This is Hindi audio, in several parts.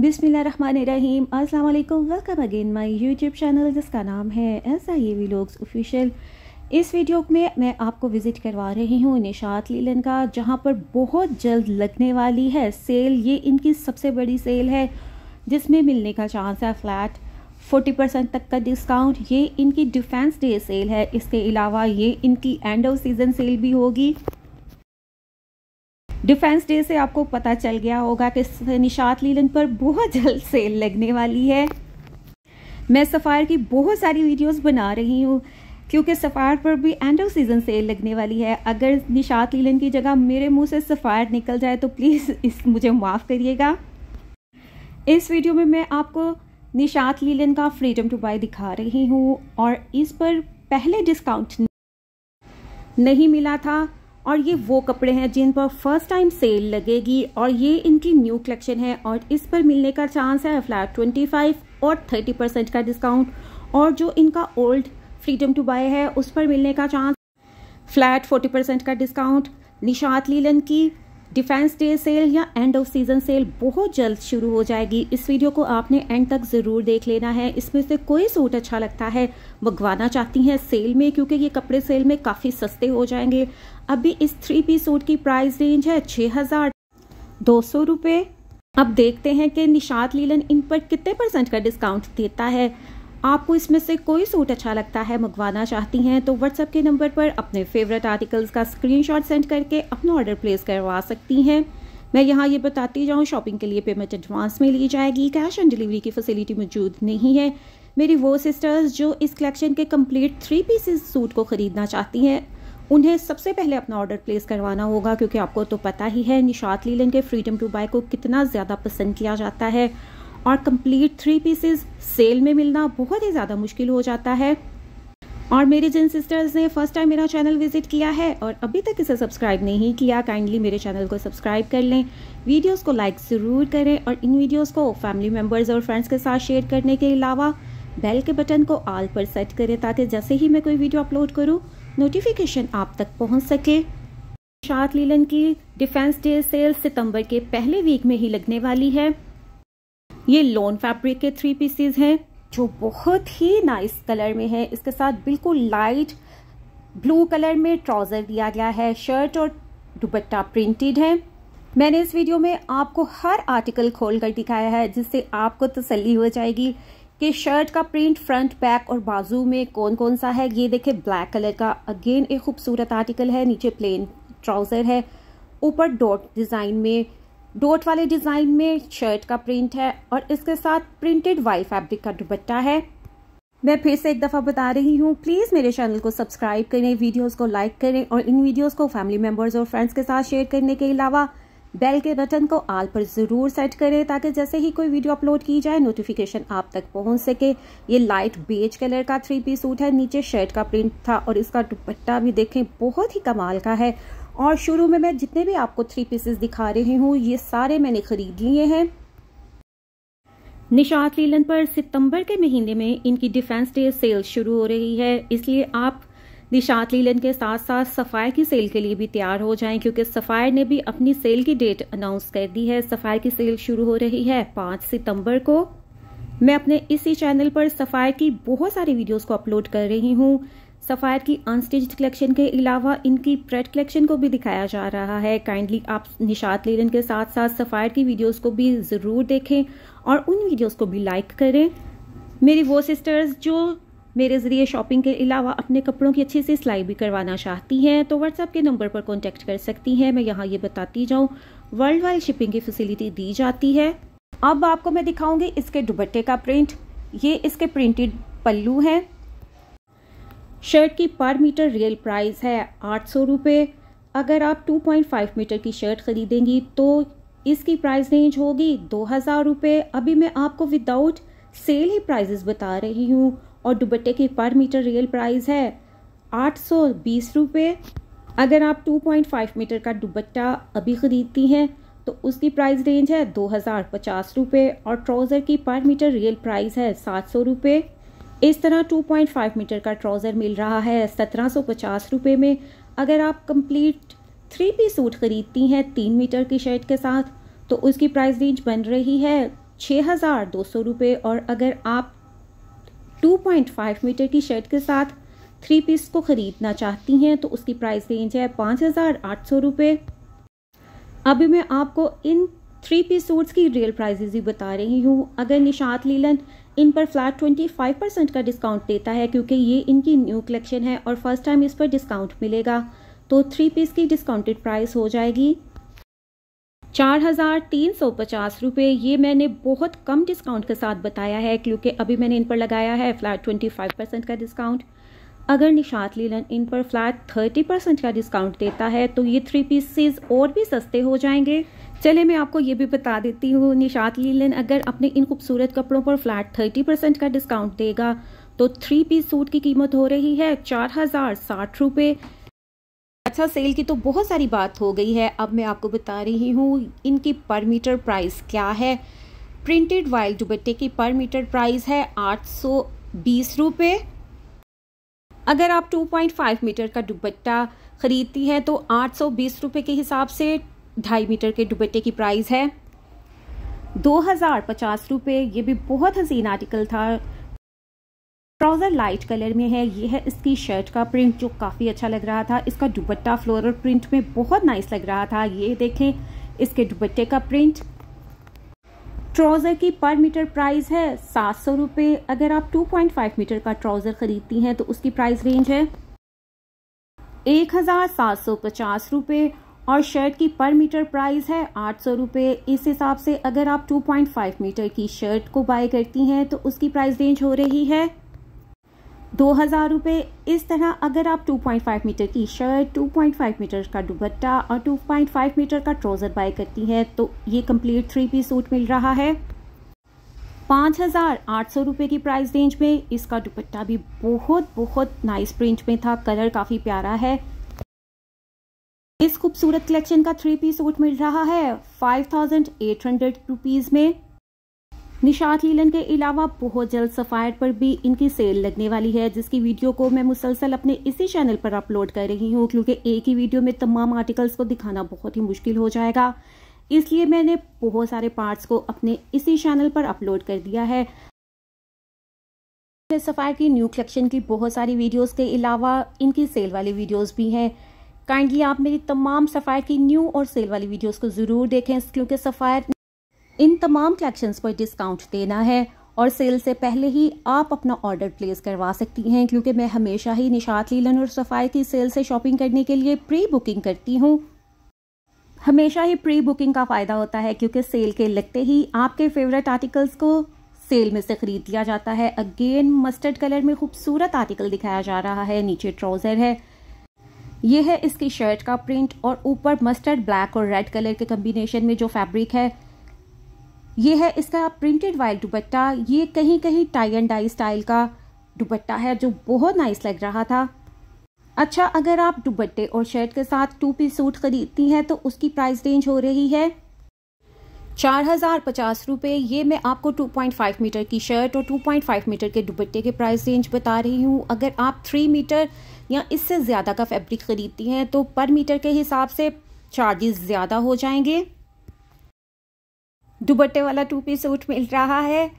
बिसमीम अस्सलाम वालेकुम welcome again my YouTube channel जिसका नाम है आई ये व्लॉग्स ऑफिशियल इस वीडियो में मैं आपको विज़िट करवा रही हूँ निशात लीलन का जहाँ पर बहुत जल्द लगने वाली है सेल ये इनकी सबसे बड़ी सेल है जिसमें मिलने का चांस है फ्लैट 40 परसेंट तक का डिस्काउंट ये इनकी डिफेंस डे सेल है इसके अलावा ये इनकी एंड ऑफ सीज़न सेल भी होगी डिफेंस डे से आपको पता चल गया होगा कि निशात लीलन पर बहुत जल्द सेल लगने वाली है मैं सफ़ायर की बहुत सारी वीडियोस बना रही हूँ क्योंकि सफ़ायर पर भी एंड ऑफ सीज़न सेल लगने वाली है अगर निशात लीलन की जगह मेरे मुंह से सफ़ायर निकल जाए तो प्लीज़ इस मुझे माफ़ करिएगा इस वीडियो में मैं आपको निशात लीलन का फ्रीडम टू बाय दिखा रही हूँ और इस पर पहले डिस्काउंट नहीं मिला था और ये वो कपड़े हैं जिन पर फर्स्ट टाइम सेल लगेगी और ये इनकी न्यू कलेक्शन है और इस पर मिलने का चांस है फ्लैट 25 और 30 परसेंट का डिस्काउंट और जो इनका ओल्ड फ्रीडम टू बाय है उस पर मिलने का चांस फ्लैट 40 परसेंट का डिस्काउंट निशात लीलन की डिफेंस डे सेल या एंड ऑफ सीजन सेल बहुत जल्द शुरू हो जाएगी इस वीडियो को आपने एंड तक ज़रूर देख लेना है इसमें से कोई सूट अच्छा लगता है मंगवाना चाहती हैं सेल में क्योंकि ये कपड़े सेल में काफ़ी सस्ते हो जाएंगे अभी इस थ्री पी सूट की प्राइस रेंज है छह हज़ार दो सौ रुपए अब देखते हैं कि निशात लीलन इन पर कितने परसेंट का डिस्काउंट देता है आपको इसमें से कोई सूट अच्छा लगता है मंगवाना चाहती हैं तो व्हाट्सएप के नंबर पर अपने फेवरेट आर्टिकल्स का स्क्रीनशॉट सेंड करके अपना ऑर्डर प्लेस करवा सकती हैं मैं यहाँ ये बताती जाऊँ शॉपिंग के लिए पेमेंट एडवांस में ली जाएगी कैश ऑन डिलीवरी की फैसिलिटी मौजूद नहीं है मेरी वो सिस्टर्स जो इस कलेक्शन के कंप्लीट थ्री पीसेस सूट को ख़रीदना चाहती हैं उन्हें सबसे पहले अपना ऑर्डर प्लेस करवाना होगा क्योंकि आपको तो पता ही है निशात लीलन के फ्रीडम टू बाय को कितना ज़्यादा पसंद किया जाता है और कंप्लीट थ्री पीसेस सेल में मिलना बहुत ही ज़्यादा मुश्किल हो जाता है और मेरे जिन सिस्टर्स ने फर्स्ट टाइम मेरा चैनल विजिट किया है और अभी तक इसे सब्सक्राइब नहीं किया काइंडली मेरे चैनल को सब्सक्राइब कर लें वीडियोस को लाइक ज़रूर करें और इन वीडियोस को फैमिली मेम्बर्स और फ्रेंड्स के साथ शेयर करने के अलावा बेल के बटन को आल पर सेट करें ताकि जैसे ही मैं कोई वीडियो अपलोड करूँ नोटिफिकेशन आप तक पहुँच सके शार्ट लीलन की डिफेंस डे सेल सितंबर के पहले वीक में ही लगने वाली है ये लोन फैब्रिक के थ्री पीसीज हैं जो बहुत ही नाइस कलर में है इसके साथ बिल्कुल लाइट ब्लू कलर में ट्राउज़र दिया गया है शर्ट और दुपट्टा प्रिंटेड है मैंने इस वीडियो में आपको हर आर्टिकल खोल कर दिखाया है जिससे आपको तसली हो जाएगी कि शर्ट का प्रिंट फ्रंट बैक और बाजू में कौन कौन सा है ये देखे ब्लैक कलर का अगेन एक खूबसूरत आर्टिकल है नीचे प्लेन ट्राउज़र है ऊपर डॉट डिज़ाइन में डोट वाले डिज़ाइन में शर्ट का प्रिंट है और इसके साथ प्रिंटेड वाई फैब्रिक का दुबट्टा है मैं फिर से एक दफ़ा बता रही हूँ प्लीज़ मेरे चैनल को सब्सक्राइब करें वीडियोस को लाइक करें और इन वीडियोस को फैमिली मेंबर्स और फ्रेंड्स के साथ शेयर करने के अलावा बेल के बटन को आल पर ज़रूर सेट करें ताकि जैसे ही कोई वीडियो अपलोड की जाए नोटिफिकेशन आप तक पहुंच सके ये लाइट बेज कलर का थ्री पीस सूट है नीचे शर्ट का प्रिंट था और इसका दुपट्टा भी देखें बहुत ही कमाल का है और शुरू में मैं जितने भी आपको थ्री पीसेस दिखा रही हूँ ये सारे मैंने खरीद लिए हैं निशात लीलन पर सितंबर के महीने में इनकी डिफेंस डे सेल शुरू हो रही है इसलिए आप निशात लीलन के साथ साथ सफ़ायर की सेल के लिए भी तैयार हो जाएं क्योंकि सफ़ायर ने भी अपनी सेल की डेट अनाउंस कर दी है सफ़ायर की सेल शुरू हो रही है पाँच सितंबर को मैं अपने इसी चैनल पर सफ़ायर की बहुत सारी वीडियोस को अपलोड कर रही हूँ सफ़ायर की अनस्टेज कलेक्शन के अलावा इनकी प्रेड कलेक्शन को भी दिखाया जा रहा है काइंडली आप निशात लेलन के साथ साथ सफ़ायर की वीडियोस को भी ज़रूर देखें और उन वीडियोस को भी लाइक करें मेरी वो सिस्टर्स जो मेरे ज़रिए शॉपिंग के अलावा अपने कपड़ों की अच्छे से सिलाई भी करवाना चाहती हैं तो व्हाट्सअप के नंबर पर कॉन्टैक्ट कर सकती हैं मैं यहाँ ये बताती जाऊँ वर्ल्ड वाइड शिपिंग की फैसिलिटी दी जाती है अब आपको मैं दिखाऊंगी इसके दुबट्टे का प्रिंट ये इसके प्रिंटेड पल्लू हैं शर्ट की पर मीटर रियल प्राइस है आठ सौ रुपये अगर आप 2.5 मीटर की शर्ट ख़रीदेंगी तो इसकी प्राइस रेंज होगी दो हज़ार रुपये अभी मैं आपको विदाउट सेल ही प्राइजेस बता रही हूँ और दुबट्टे की पर मीटर रियल प्राइस है आठ सौ बीस रुपये अगर आप 2.5 मीटर का दुबट्टा अभी ख़रीदती हैं तो उसकी प्राइस रेंज है दो हज़ार पचास रुपये और ट्राउज़र की पर मीटर रियल प्राइस है सात सौ रुपये इस तरह 2.5 मीटर का ट्राउज़र मिल रहा है सत्रह सौ पचास रुपये में अगर आप कंप्लीट थ्री पी सूट ख़रीदती हैं तीन मीटर की शर्ट के साथ तो उसकी प्राइस रेंज बन रही है छः हज़ार दो सौ रुपये और अगर आप 2.5 मीटर की शर्ट के साथ थ्री पीस को ख़रीदना चाहती हैं तो उसकी प्राइस रेंज है पाँच हज़ार आठ सौ रुपये अभी मैं आपको इन थ्री पीस सूट्स की रियल प्राइजेज भी बता रही हूँ अगर निशात लीलन इन पर फ्लैट 25 परसेंट का डिस्काउंट देता है क्योंकि ये इनकी न्यू कलेक्शन है और फर्स्ट टाइम इस पर डिस्काउंट मिलेगा तो थ्री पीस की डिस्काउंटेड प्राइस हो जाएगी चार हज़ार तीन सौ पचास रुपये ये मैंने बहुत कम डिस्काउंट के साथ बताया है क्योंकि अभी मैंने इन पर लगाया है फ्लैट ट्वेंटी फाइव परसेंट का डिस्काउंट अगर निशात लीलन इन पर फ्लैट थर्टी परसेंट का डिस्काउंट देता है तो ये थ्री पीसेज और भी सस्ते हो जाएंगे चले मैं आपको ये भी बता देती हूँ निशात लीलन अगर अपने इन खूबसूरत कपड़ों पर फ्लैट थर्टी परसेंट का डिस्काउंट देगा तो थ्री पीस सूट की कीमत हो रही है चार हजार साठ रुपये अच्छा सेल की तो बहुत सारी बात हो गई है अब मैं आपको बता रही हूँ इनकी पर मीटर प्राइस क्या है प्रिंटेड वाइल दुबट्टे की पर मीटर प्राइस है आठ सौ बीस रुपये अगर आप 2.5 मीटर का दुपट्टा ख़रीदती हैं तो आठ सौ बीस रुपये के हिसाब से ढाई मीटर के दुपट्टे की प्राइस है दो हज़ार पचास रुपये ये भी बहुत हसीन आर्टिकल था ट्राउज़र लाइट कलर में है ये है इसकी शर्ट का प्रिंट जो काफ़ी अच्छा लग रहा था इसका दुपट्टा फ्लोरल प्रिंट में बहुत नाइस लग रहा था ये देखें इसके दुपट्टे का प्रिंट ट्राउज़र की पर मीटर प्राइस है सात सौ रुपये अगर आप टू पॉइंट फाइव मीटर का ट्राउज़र ख़रीदती हैं तो उसकी प्राइस रेंज है एक हज़ार सात सौ पचास रुपये और शर्ट की पर मीटर प्राइस है आठ सौ रुपये इस हिसाब से अगर आप 2.5 मीटर की शर्ट को बाय करती हैं तो उसकी प्राइस रेंज हो रही है दो हज़ार रुपये इस तरह अगर आप 2.5 मीटर की शर्ट 2.5 मीटर का दुपट्टा और 2.5 मीटर का ट्राउज़र बाय करती है तो ये कंप्लीट थ्री पीस सूट मिल रहा है पाँच हज़ार आठ सौ रुपये की प्राइस रेंज में इसका दुपट्टा भी बहुत बहुत नाइस प्रिंट में था कलर काफ़ी प्यारा है इस खूबसूरत कलेक्शन का थ्री पीस सूट मिल रहा है five thousand eight hundred rupees में निशात लीलन के अलावा बहुत जल्द सफायर पर भी इनकी सेल लगने वाली है जिसकी वीडियो को मैं मुसलसल अपने इसी चैनल पर अपलोड कर रही हूँ क्योंकि एक ही वीडियो में तमाम आर्टिकल्स को दिखाना बहुत ही मुश्किल हो जाएगा इसलिए मैंने बहुत सारे पार्ट्स को अपने इसी चैनल पर अपलोड कर दिया है सफायर की न्यू कलेक्शन की बहुत सारी वीडियोज के अलावा इनकी सेल वाली वीडियोज भी हैं काइंडली आप मेरी तमाम सफ़ायर की न्यू और सेल वाली वीडियोस को ज़रूर देखें क्योंकि सफ़ायर इन तमाम कलेक्शंस पर डिस्काउंट देना है और सेल से पहले ही आप अपना ऑर्डर प्लेस करवा सकती हैं क्योंकि मैं हमेशा ही निशात लीलन और सफ़ायर की सेल से शॉपिंग करने के लिए प्री बुकिंग करती हूँ हमेशा ही प्री बुकिंग का फ़ायदा होता है क्योंकि सेल के लगते ही आपके फेवरेट आर्टिकल्स को सेल में से ख़रीद लिया जाता है अगेन मस्टर्ड कलर में खूबसूरत आर्टिकल दिखाया जा रहा है नीचे ट्राउज़र है ये है इसकी शर्ट का प्रिंट और ऊपर मस्टर्ड ब्लैक और रेड कलर के कम्बिनेशन में जो फैब्रिक है ये है इसका प्रिंटेड वाइल दुपट्टा ये कहीं कहीं टाई एंड डाई स्टाइल का दुपट्टा है जो बहुत नाइस लग रहा था अच्छा अगर आप दुपट्टे और शर्ट के साथ टू पीस सूट खरीदती हैं तो उसकी प्राइस रेंज हो रही है चार हज़ार पचास रुपये ये मैं आपको टू पॉइंट फाइव मीटर की शर्ट और टू पॉइंट फाइव मीटर के दुपट्टे के प्राइस रेंज बता रही हूँ अगर आप थ्री मीटर या इससे ज़्यादा का फैब्रिक ख़रीदती हैं तो पर मीटर के हिसाब से चार्जेस ज़्यादा हो जाएंगे दुपट्टे वाला टू पीस सूट मिल रहा है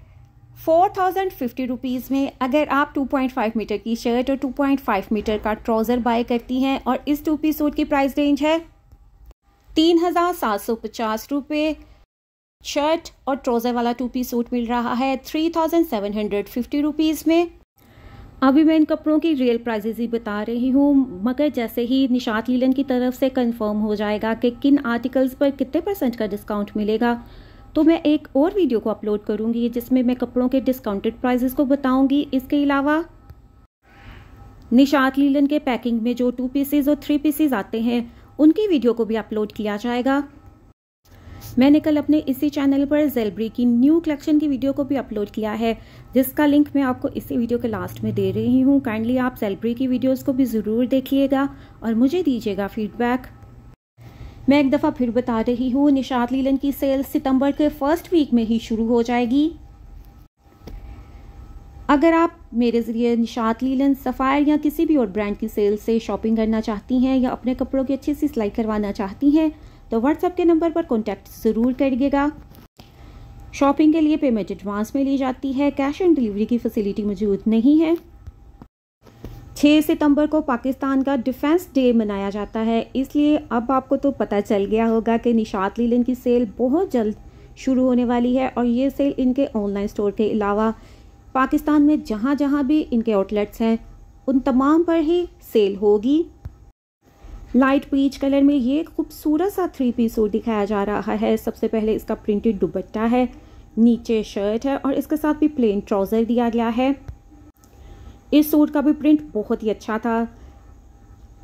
फोर थाउजेंड फिफ्टी रुपीज़ में अगर आप टू पॉइंट फाइव मीटर की शर्ट और टू पॉइंट फाइव मीटर का ट्राउज़र बाय करती हैं और इस टू पीस सूट की प्राइस रेंज है तीन हज़ार सात सौ पचास रुपये शर्ट और ट्रोज़र वाला टू पीस सूट मिल रहा है three thousand seven hundred fifty rupees में अभी मैं इन कपड़ों की रियल प्राइजेज ही बता रही हूँ मगर जैसे ही निशात लीलन की तरफ से कंफर्म हो जाएगा कि किन आर्टिकल्स पर कितने परसेंट का डिस्काउंट मिलेगा तो मैं एक और वीडियो को अपलोड करूँगी जिसमें मैं कपड़ों के डिस्काउंटेड प्राइजेस को बताऊँगी इसके अलावा निशात लीलन के पैकिंग में जो टू पीसेज और थ्री पीसेज आते हैं उनकी वीडियो को भी अपलोड किया जाएगा मैंने कल अपने इसी चैनल पर जेलब्री की न्यू कलेक्शन की वीडियो को भी अपलोड किया है जिसका लिंक मैं आपको इसी वीडियो के लास्ट में दे रही हूँ काइंडली आप जेलब्री की वीडियोस को भी ज़रूर देखिएगा और मुझे दीजिएगा फीडबैक मैं एक दफ़ा फिर बता रही हूँ निषाद लीलन की सेल सितंबर के फर्स्ट वीक में ही शुरू हो जाएगी अगर आप मेरे ज़रिए निशात लीलन सफ़ायर या किसी भी और ब्रांड की सेल से शॉपिंग करना चाहती हैं या अपने कपड़ों की अच्छी सी सिलाई करवाना चाहती हैं तो व्हाट्सएप के नंबर पर कॉन्टैक्ट ज़रूर करिएगा शॉपिंग के लिए पेमेंट एडवांस में ली जाती है कैश ऑन डिलीवरी की फैसिलिटी मौजूद नहीं है 6 सितंबर को पाकिस्तान का डिफेंस डे मनाया जाता है इसलिए अब आपको तो पता चल गया होगा कि निशात लीलन की सेल बहुत जल्द शुरू होने वाली है और ये सेल इनके ऑनलाइन स्टोर के अलावा पाकिस्तान में जहाँ जहाँ भी इनके आउटलेट्स हैं उन तमाम पर ही सेल होगी लाइट पीच कलर में ये खूबसूरत सा थ्री पीस सूट दिखाया जा रहा है सबसे पहले इसका प्रिंटेड दुबट्टा है नीचे शर्ट है और इसके साथ भी प्लेन ट्राउज़र दिया गया है इस सूट का भी प्रिंट बहुत ही अच्छा था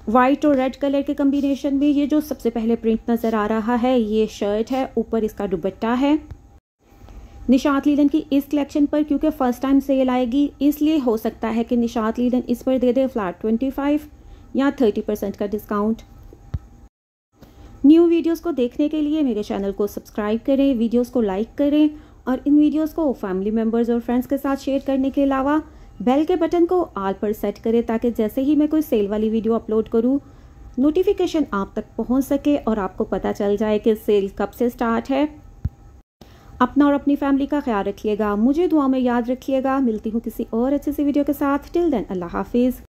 वाइट और रेड कलर के कम्बिनेशन में ये जो सबसे पहले प्रिंट नज़र आ रहा है ये शर्ट है ऊपर इसका दुबट्टा है निशात लीलन की इस कलेक्शन पर क्योंकि फ़र्स्ट टाइम सेल आएगी इसलिए हो सकता है कि निशात लीलन इस पर दे दे फ्लैट ट्वेंटी फाइव या थर्टी परसेंट का डिस्काउंट न्यू वीडियोस को देखने के लिए मेरे चैनल को सब्सक्राइब करें वीडियोस को लाइक करें और इन वीडियोस को फैमिली मेम्बर्स और फ्रेंड्स के साथ शेयर करने के अलावा बेल के बटन को आल पर सेट करें ताकि जैसे ही मैं कोई सेल वाली वीडियो अपलोड करूँ नोटिफिकेशन आप तक पहुँच सके और आपको पता चल जाए कि सेल कब से स्टार्ट है अपना और अपनी फैमिली का ख्याल रखिएगा मुझे दुआ में याद रखिएगा मिलती हूँ किसी और अच्छे से वीडियो के साथ टिल देन अल्लाह हाफिज़